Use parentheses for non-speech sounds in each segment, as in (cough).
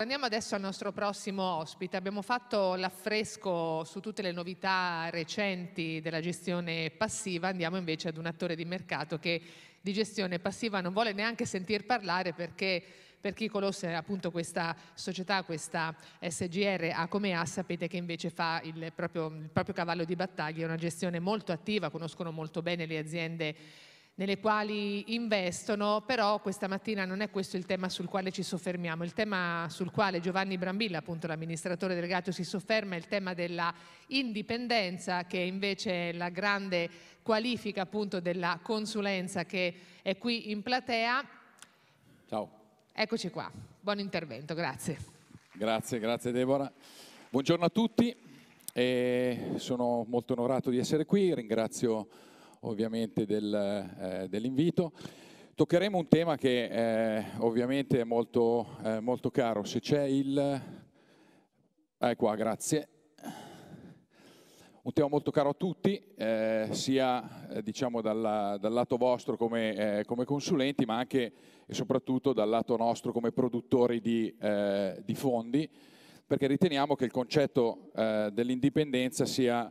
Andiamo adesso al nostro prossimo ospite. Abbiamo fatto l'affresco su tutte le novità recenti della gestione passiva, andiamo invece ad un attore di mercato che di gestione passiva non vuole neanche sentir parlare perché per chi conosce appunto questa società, questa SGR ha come A, sapete che invece fa il proprio, il proprio cavallo di battaglia, è una gestione molto attiva, conoscono molto bene le aziende nelle quali investono, però questa mattina non è questo il tema sul quale ci soffermiamo, il tema sul quale Giovanni Brambilla, appunto l'amministratore delegato, si sofferma è il tema della indipendenza che invece è la grande qualifica appunto della consulenza che è qui in platea. Ciao. Eccoci qua, buon intervento, grazie. Grazie, grazie Deborah. Buongiorno a tutti, e sono molto onorato di essere qui, ringrazio ovviamente del, eh, dell'invito. Toccheremo un tema che eh, ovviamente è molto, eh, molto caro. Se c'è il... Ah, qua, grazie un tema molto caro a tutti, eh, sia eh, diciamo dalla, dal lato vostro come, eh, come, consulenti, ma anche e soprattutto dal lato nostro come produttori di, di fondi, perché riteniamo che il concetto dell'indipendenza sia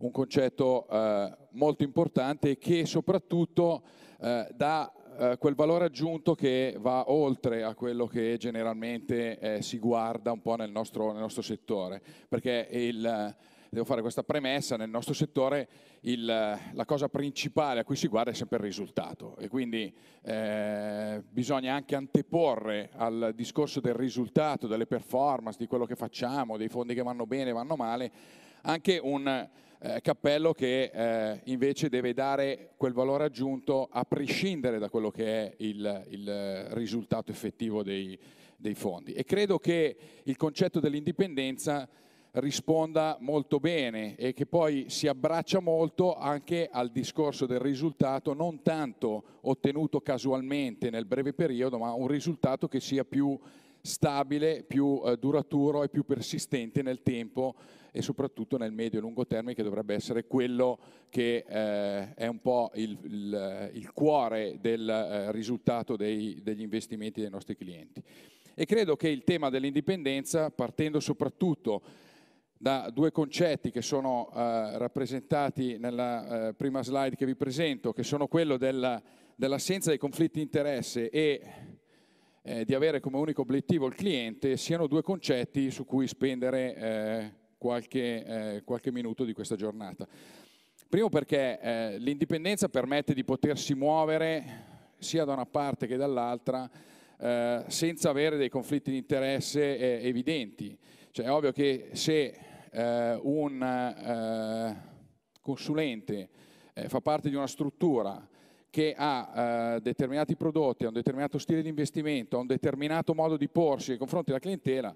un concetto eh, molto importante che soprattutto eh, dà eh, quel valore aggiunto che va oltre a quello che generalmente eh, si guarda un po' nel nostro, nel nostro settore, perché il, devo fare questa premessa, nel nostro settore il, la cosa principale a cui si guarda è sempre il risultato e quindi eh, bisogna anche anteporre al discorso del risultato, delle performance, di quello che facciamo, dei fondi che vanno bene, vanno male, anche un eh, Cappello che eh, invece deve dare quel valore aggiunto a prescindere da quello che è il, il risultato effettivo dei, dei, fondi. E credo che il concetto dell'indipendenza risponda molto bene e che poi si abbraccia molto anche al discorso del risultato non tanto ottenuto casualmente nel breve periodo, ma un risultato che sia più stabile, più eh, duraturo e più persistente nel tempo e soprattutto nel medio e lungo termine che dovrebbe essere quello che eh, è un po' il, il, eh, il cuore del eh, risultato dei, degli investimenti dei nostri clienti. E credo che il tema dell'indipendenza, partendo soprattutto da due concetti che sono eh, rappresentati nella eh, prima slide che vi presento, che sono quello della, dell'assenza dei conflitti di interesse e eh, di avere come unico obiettivo il cliente siano due concetti su cui spendere eh, qualche, eh, qualche minuto di questa giornata. Primo perché eh, l'indipendenza permette di potersi muovere sia da una parte che dall'altra eh, senza avere dei conflitti di interesse evidenti. Cioè è ovvio che se un consulente fa parte di una struttura che ha eh, determinati prodotti, ha un determinato stile di investimento, ha un determinato modo di porsi nei confronti della clientela,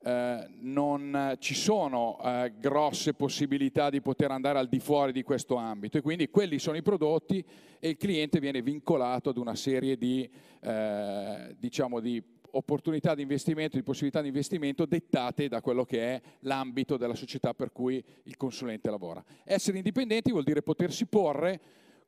eh, non ci sono eh, grosse possibilità di poter andare al di fuori di questo ambito e quindi quelli sono i prodotti e il cliente viene vincolato ad una serie di, eh, diciamo di opportunità di investimento, di possibilità di investimento dettate da quello che è l'ambito della società per cui il consulente lavora. Essere indipendenti vuol dire potersi porre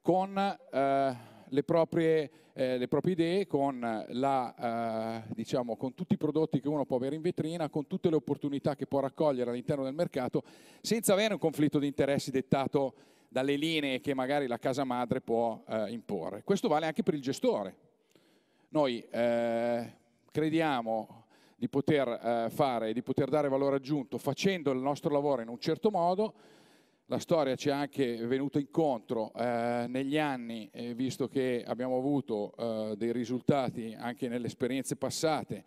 con eh, le, proprie, eh, le, proprie, idee, con, la, eh, diciamo, con tutti i prodotti che uno può avere in vetrina, con tutte le opportunità che può raccogliere all'interno del mercato, senza avere un conflitto di interessi dettato dalle linee che magari la casa madre può eh, imporre. Questo vale anche per il gestore. Noi eh, crediamo di poter eh, fare, di poter dare valore aggiunto facendo il nostro lavoro in un certo modo, la storia ci è anche venuta incontro eh, negli anni, eh, visto che abbiamo avuto eh, dei risultati anche nelle esperienze passate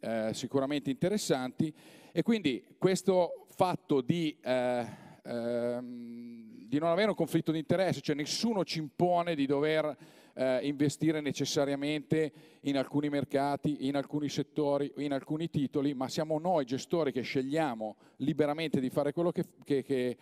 eh, sicuramente interessanti e quindi questo fatto di, eh, ehm, di non avere un conflitto di interesse, cioè nessuno ci impone di dover eh, investire necessariamente in alcuni mercati, in alcuni settori, in alcuni titoli, ma siamo noi gestori che scegliamo liberamente di fare quello che, che, che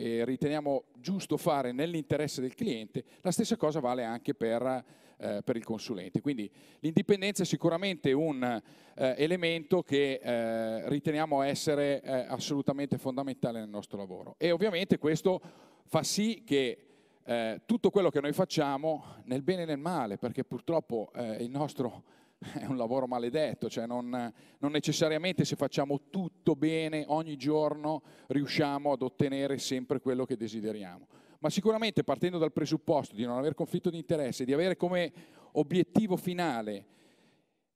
che riteniamo giusto fare nell'interesse del cliente, la stessa cosa vale anche per, eh, per il consulente. Quindi l'indipendenza è sicuramente un eh, elemento che eh, riteniamo essere eh, assolutamente fondamentale nel nostro lavoro e ovviamente questo fa sì che eh, tutto quello che noi facciamo nel bene e nel male, perché purtroppo eh, il nostro è un lavoro maledetto, cioè non, non, necessariamente se facciamo tutto bene ogni giorno riusciamo ad ottenere sempre quello che desideriamo. Ma sicuramente partendo dal presupposto di non avere conflitto di interesse, di avere come obiettivo finale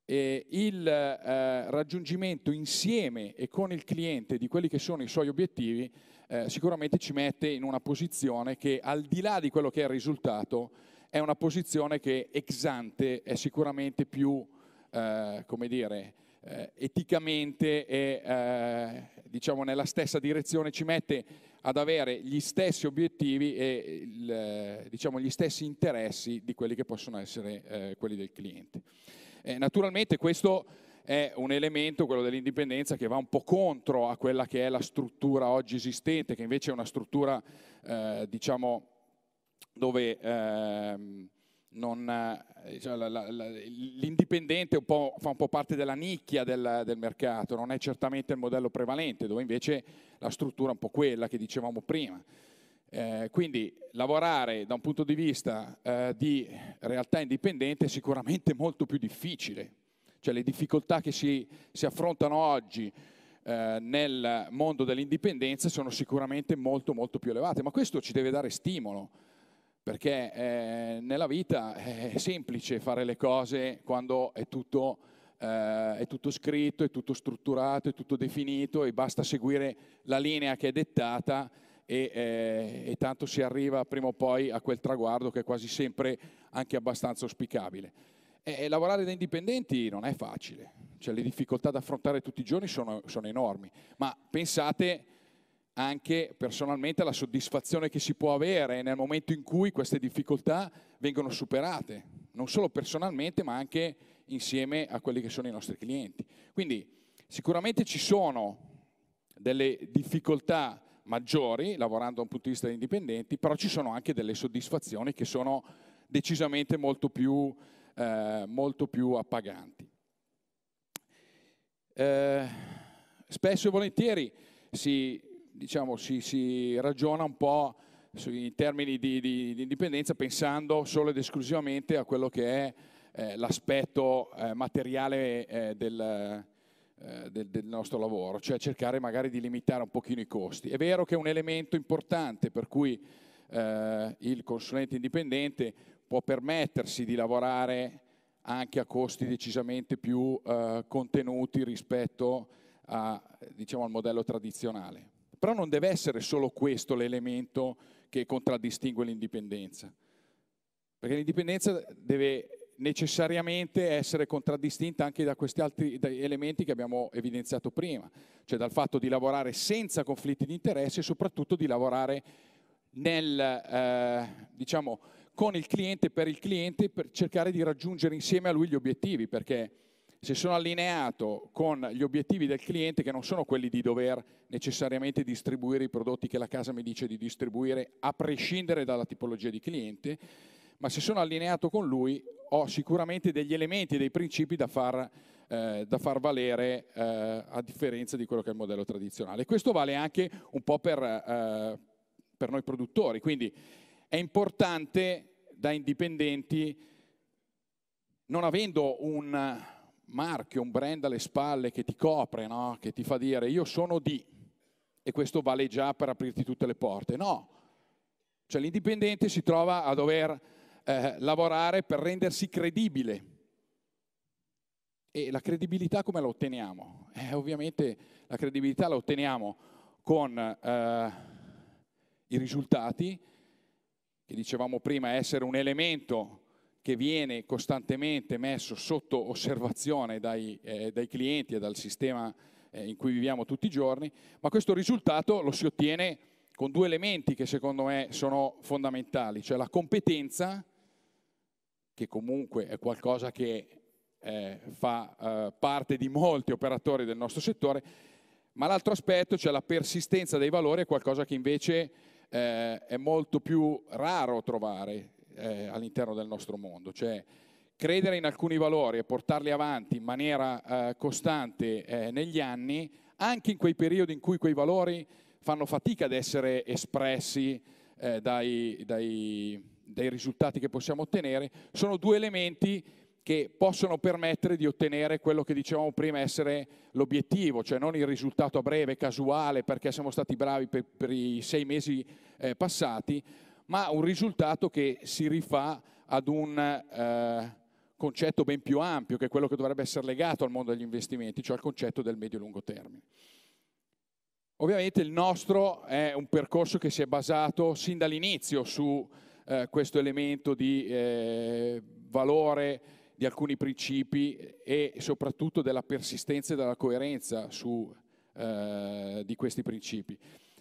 eh, il eh, raggiungimento insieme e con il cliente di quelli che sono i suoi obiettivi, eh, sicuramente ci mette in una posizione che al di là di quello che è il risultato, è una posizione che ex ante è sicuramente più eh, come dire, eh, eticamente e eh, diciamo nella stessa direzione, ci mette ad avere gli stessi obiettivi e il, eh, diciamo, gli stessi interessi di quelli che possono essere eh, quelli del cliente. naturalmente questo è un elemento, quello dell'indipendenza, che va un po' contro a quella che è la struttura oggi esistente, che invece è una struttura diciamo, dove ehm, eh, diciamo, l'indipendente diciamo, fa un po' parte della nicchia del, del, mercato, non è certamente il modello prevalente, dove invece la struttura è un po' quella che dicevamo prima. Eh, quindi lavorare da un punto di vista eh, di realtà indipendente è sicuramente molto più difficile, cioè le difficoltà che si, si affrontano oggi eh, nel mondo dell'indipendenza sono sicuramente molto molto più elevate, ma questo ci deve dare stimolo perché eh, nella vita è semplice fare le cose quando è tutto, eh, è tutto, scritto, è tutto strutturato, è tutto definito e basta seguire la linea che è dettata e, eh, e tanto si arriva prima o poi a quel traguardo che è quasi sempre anche abbastanza auspicabile. E, e lavorare da indipendenti non è facile, cioè, le difficoltà da affrontare tutti i giorni sono, sono enormi, ma pensate anche personalmente la soddisfazione che si può avere nel momento in cui queste difficoltà vengono superate, non solo personalmente ma anche insieme a quelli che sono i nostri clienti. Quindi sicuramente ci sono delle difficoltà maggiori lavorando da un punto di vista di indipendenti, però ci sono anche delle soddisfazioni che sono decisamente molto più, eh, molto più appaganti. Eh, spesso e volentieri si diciamo, si, si ragiona un po' in termini di, di, di, indipendenza pensando solo ed esclusivamente a quello che è eh, l'aspetto eh, materiale eh, del, eh, del, del, nostro lavoro, cioè cercare magari di limitare un pochino i costi. È vero che è un elemento importante per cui eh, il consulente indipendente può permettersi di lavorare anche a costi decisamente più eh, contenuti rispetto a, diciamo, al modello tradizionale però non deve essere solo questo l'elemento che contraddistingue l'indipendenza, perché l'indipendenza deve necessariamente essere contraddistinta anche da questi altri elementi che abbiamo evidenziato prima, cioè dal fatto di lavorare senza conflitti di interesse e soprattutto di lavorare nel, eh, diciamo, con il cliente, per il cliente, per cercare di raggiungere insieme a lui gli obiettivi, perché se sono allineato con gli obiettivi del cliente che non sono quelli di dover necessariamente distribuire i prodotti che la casa mi dice di distribuire a prescindere dalla tipologia di cliente, ma se sono allineato con lui ho sicuramente degli elementi e dei principi da far, eh, da far valere eh, a differenza di quello che è il modello tradizionale. Questo vale anche un po' per, eh, per noi produttori, quindi è importante da indipendenti non avendo un marchio, un brand alle spalle che ti copre, no? che ti fa dire io sono di e questo vale già per aprirti tutte le porte. No, cioè l'indipendente si trova a dover eh, lavorare per rendersi credibile. E la credibilità come la otteniamo? Eh, ovviamente la credibilità la otteniamo con eh, i risultati, che dicevamo prima essere un elemento che viene costantemente messo sotto osservazione dai, eh, dai clienti e dal sistema eh, in cui viviamo tutti i giorni, ma questo risultato lo si ottiene con due elementi che secondo me sono fondamentali, cioè la competenza, che comunque è qualcosa che eh, fa eh, parte di molti operatori del nostro settore, ma l'altro aspetto, cioè la persistenza dei valori, è qualcosa che invece eh, è molto più raro trovare eh, all'interno del nostro mondo, cioè credere in alcuni valori e portarli avanti in maniera eh, costante eh, negli anni, anche in quei periodi in cui quei valori fanno fatica ad essere espressi eh, dai, dai, dai risultati che possiamo ottenere, sono due elementi che possono permettere di ottenere quello che dicevamo prima essere l'obiettivo, cioè non il risultato a breve, casuale, perché siamo stati bravi per, per i sei mesi eh, passati, ma un risultato che si rifà ad un eh, concetto ben più ampio, che è quello che dovrebbe essere legato al mondo degli investimenti, cioè al concetto del medio-lungo termine. Ovviamente il nostro è un percorso che si è basato sin dall'inizio su eh, questo elemento di eh, valore di alcuni principi e soprattutto della persistenza e della coerenza su, eh, di questi principi.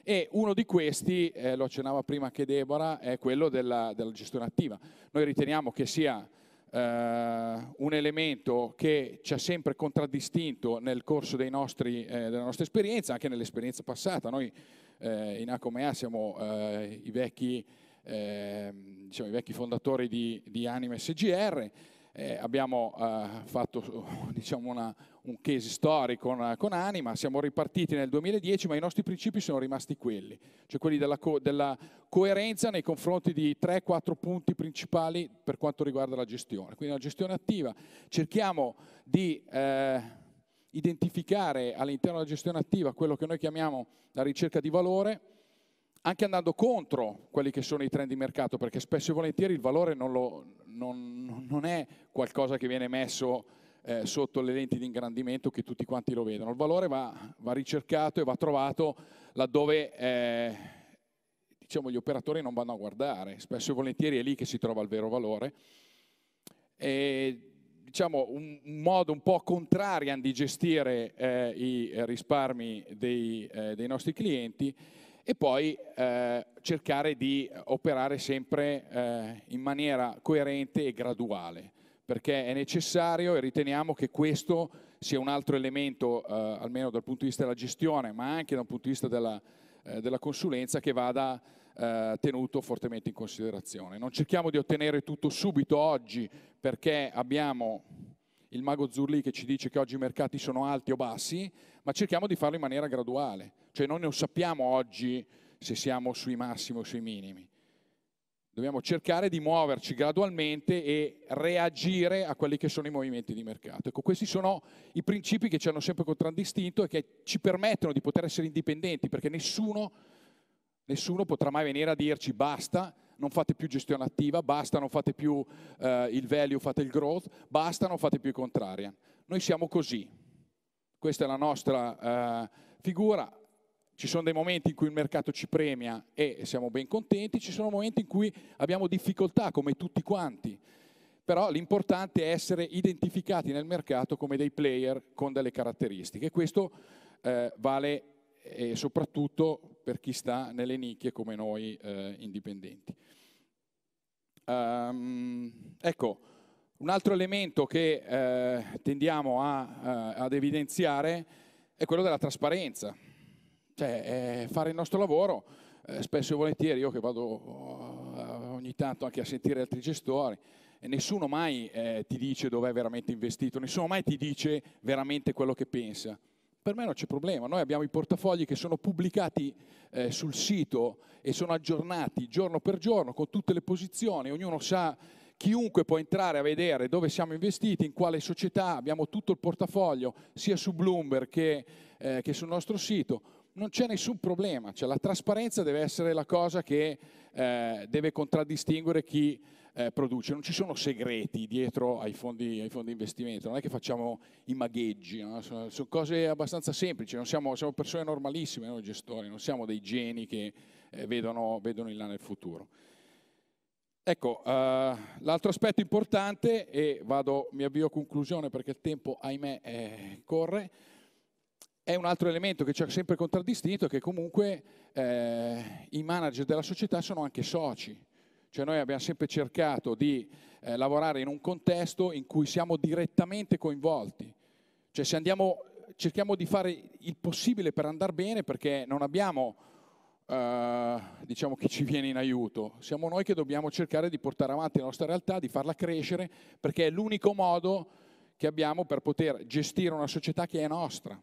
E uno di questi, eh, lo accennava prima anche Deborah, è quello della, della gestione attiva. Noi riteniamo che sia eh, un elemento che ci ha sempre contraddistinto nel corso nostri, eh, della nostra esperienza, anche nell'esperienza passata. Noi eh, in Acomea siamo eh, i vecchi, diciamo, i, vecchi, fondatori di, di Anime SGR eh, abbiamo eh, fatto (laughs) diciamo una, un case story con, con, Anima, siamo ripartiti nel 2010 ma i nostri principi sono rimasti quelli, cioè quelli della, co- della coerenza nei confronti di 3-4 punti principali per quanto riguarda la gestione, quindi la gestione attiva, cerchiamo di eh, identificare all'interno della gestione attiva quello che noi chiamiamo la ricerca di valore, anche andando contro quelli che sono i trend di mercato, perché spesso e volentieri il valore non, lo, non, non è qualcosa che viene messo eh, sotto le lenti di ingrandimento che tutti quanti lo vedono. Il valore va, va ricercato e va trovato laddove eh, diciamo, gli operatori non vanno a guardare. Spesso e volentieri è lì che si trova il vero valore. E, diciamo, un, un modo un po' contrarian di gestire eh, i risparmi dei, eh, dei nostri clienti e poi eh, cercare di operare sempre eh, in maniera coerente e graduale, perché è necessario e riteniamo che questo sia un altro elemento, eh, almeno dal punto di vista della gestione, ma anche dal punto di vista della, eh, della consulenza, che vada eh, tenuto fortemente in considerazione. Non cerchiamo di ottenere tutto subito oggi, perché abbiamo il mago Zurli che ci dice che oggi i mercati sono alti o bassi, ma cerchiamo di farlo in maniera graduale cioè noi non sappiamo oggi se siamo sui massimi o sui minimi. Dobbiamo cercare di muoverci gradualmente e reagire a quelli che sono i movimenti di mercato. Ecco, questi sono i principi che ci hanno sempre contraddistinto e che ci permettono di poter essere indipendenti, perché nessuno, nessuno potrà mai venire a dirci basta, non fate più gestione attiva, basta, non fate più eh, il value, fate il growth, basta, non fate più i contrarian. Noi siamo così. Questa è la nostra eh, figura, ci sono dei momenti in cui il mercato ci premia e siamo ben contenti, ci sono momenti in cui abbiamo difficoltà, come tutti quanti. Però l'importante è essere identificati nel mercato come dei player con delle caratteristiche. Questo eh, vale eh, soprattutto per chi sta nelle nicchie come noi eh, indipendenti. Um, ecco, un altro elemento che eh, tendiamo a, a, eh, ad evidenziare è quello della trasparenza. Cioè, eh, fare il nostro lavoro, eh, spesso e volentieri, io che vado oh, ogni tanto anche a sentire altri gestori, e nessuno mai eh, ti dice dove è veramente investito, nessuno mai ti dice veramente quello che pensa. Per me non c'è problema, noi abbiamo i portafogli che sono pubblicati eh, sul sito e sono aggiornati giorno per giorno con tutte le posizioni, ognuno sa, chiunque può entrare a vedere dove siamo investiti, in quale società, abbiamo tutto il portafoglio sia su Bloomberg che, eh, che sul nostro sito non c'è nessun problema, cioè, la trasparenza deve essere la cosa che eh, deve contraddistinguere chi eh, produce, non ci sono segreti dietro ai fondi, ai fondi investimento, non è che facciamo i magheggi, no? sono, sono, cose abbastanza semplici, siamo, siamo, persone normalissime noi gestori, non siamo dei geni che eh, vedono, vedono, in là nel futuro. Ecco, uh, l'altro aspetto importante, e vado, mi avvio a conclusione perché il tempo, ahimè, eh, corre, è un altro elemento che ci ha sempre contraddistinto che comunque eh, i manager della società sono anche soci. Cioè noi abbiamo sempre cercato di eh, lavorare in un contesto in cui siamo direttamente coinvolti. Cioè se andiamo, cerchiamo di fare il possibile per andare bene perché non abbiamo eh, diciamo chi ci viene in aiuto. Siamo noi che dobbiamo cercare di portare avanti la nostra realtà, di farla crescere, perché è l'unico modo che abbiamo per poter gestire una società che è nostra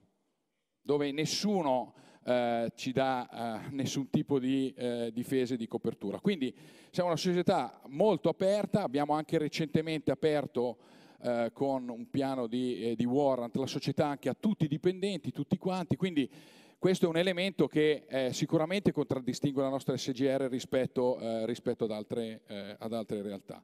dove nessuno eh, ci dà eh, nessun tipo di eh, difesa e di copertura. Quindi siamo una società molto aperta, abbiamo anche recentemente aperto eh, con un piano di, eh, di, warrant la società anche a tutti i dipendenti, tutti quanti, quindi questo è un elemento che eh, sicuramente contraddistingue la nostra SGR rispetto, rispetto ad, altre, ad altre realtà.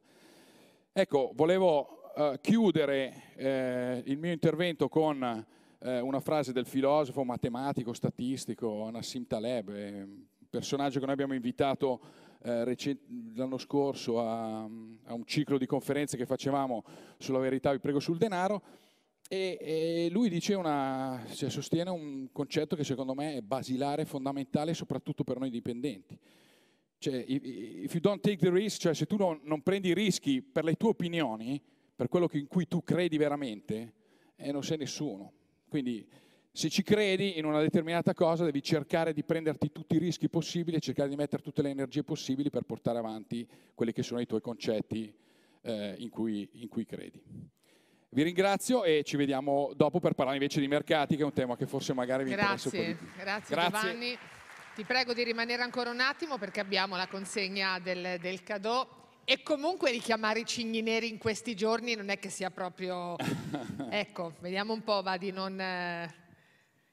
Ecco, volevo chiudere il mio intervento con eh, una frase del filosofo, matematico, statistico Nassim Taleb, eh, un personaggio che noi abbiamo invitato eh, recent- l'anno scorso a, a, un ciclo di conferenze che facevamo sulla verità, vi prego, sul denaro. E, e lui dice una, cioè, sostiene un concetto che secondo me è basilare, fondamentale, soprattutto per noi dipendenti. Cioè, if you don't take the risk, cioè se tu non, non prendi i rischi per le tue opinioni, per quello che, in cui tu credi veramente, eh, non sei nessuno. Quindi se ci credi in una determinata cosa devi cercare di prenderti tutti i rischi possibili e cercare di mettere tutte le energie possibili per portare avanti quelli che sono i tuoi concetti eh, in, cui, in cui credi. Vi ringrazio e ci vediamo dopo per parlare invece di mercati, che è un tema che forse magari vi interessa un po' Grazie, grazie Giovanni. Ti prego di rimanere ancora un attimo perché abbiamo la consegna del, del cadeau. E comunque richiamare i cigni neri in questi giorni non è che sia proprio... (laughs) ecco, vediamo un po', va di non eh,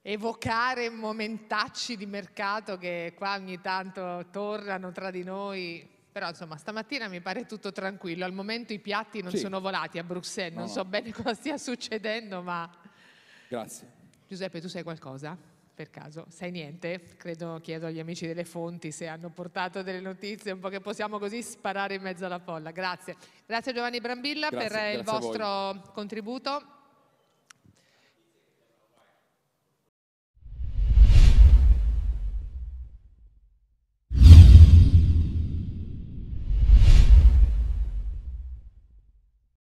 evocare momentacci di mercato che qua ogni tanto tornano tra di noi. Però insomma stamattina mi pare tutto tranquillo, al momento i piatti non sì. sono volati a Bruxelles, non no, so bene (laughs) cosa stia succedendo ma... Grazie. Giuseppe, tu sai qualcosa? per caso sai niente? Credo chiedo agli amici delle fonti se hanno portato delle notizie, un po' che possiamo così sparare in mezzo alla folla. Grazie. Grazie Giovanni Brambilla grazie, per grazie il vostro contributo.